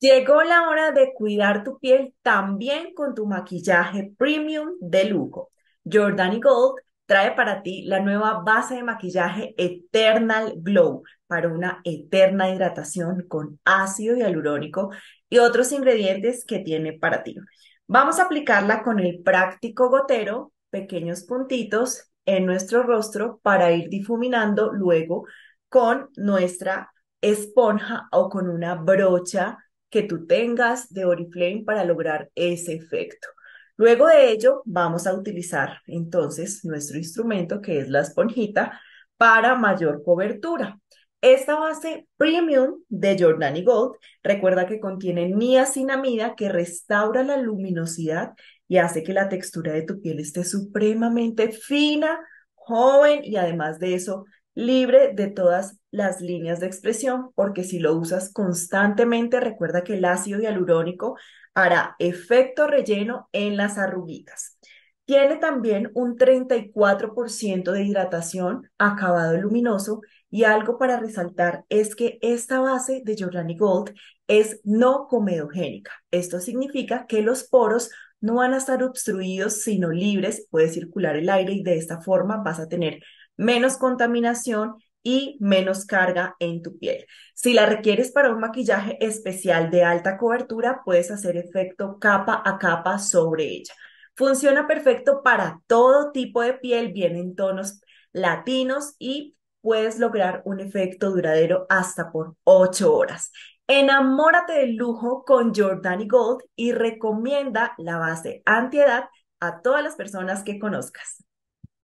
Llegó la hora de cuidar tu piel también con tu maquillaje premium de lujo. Jordani Gold trae para ti la nueva base de maquillaje Eternal Glow para una eterna hidratación con ácido hialurónico y otros ingredientes que tiene para ti. Vamos a aplicarla con el práctico gotero, pequeños puntitos en nuestro rostro para ir difuminando luego con nuestra esponja o con una brocha que tú tengas de Oriflame para lograr ese efecto. Luego de ello, vamos a utilizar entonces nuestro instrumento que es la esponjita para mayor cobertura. Esta base premium de Jordani Gold, recuerda que contiene niacinamida que restaura la luminosidad y hace que la textura de tu piel esté supremamente fina, joven y además de eso libre de todas las líneas de expresión, porque si lo usas constantemente, recuerda que el ácido hialurónico hará efecto relleno en las arruguitas. Tiene también un 34% de hidratación, acabado luminoso, y algo para resaltar es que esta base de y Gold es no comedogénica. Esto significa que los poros no van a estar obstruidos, sino libres, puede circular el aire y de esta forma vas a tener menos contaminación y menos carga en tu piel. Si la requieres para un maquillaje especial de alta cobertura, puedes hacer efecto capa a capa sobre ella. Funciona perfecto para todo tipo de piel, viene en tonos latinos y puedes lograr un efecto duradero hasta por 8 horas. Enamórate del lujo con Jordani Gold y recomienda la base antiedad a todas las personas que conozcas.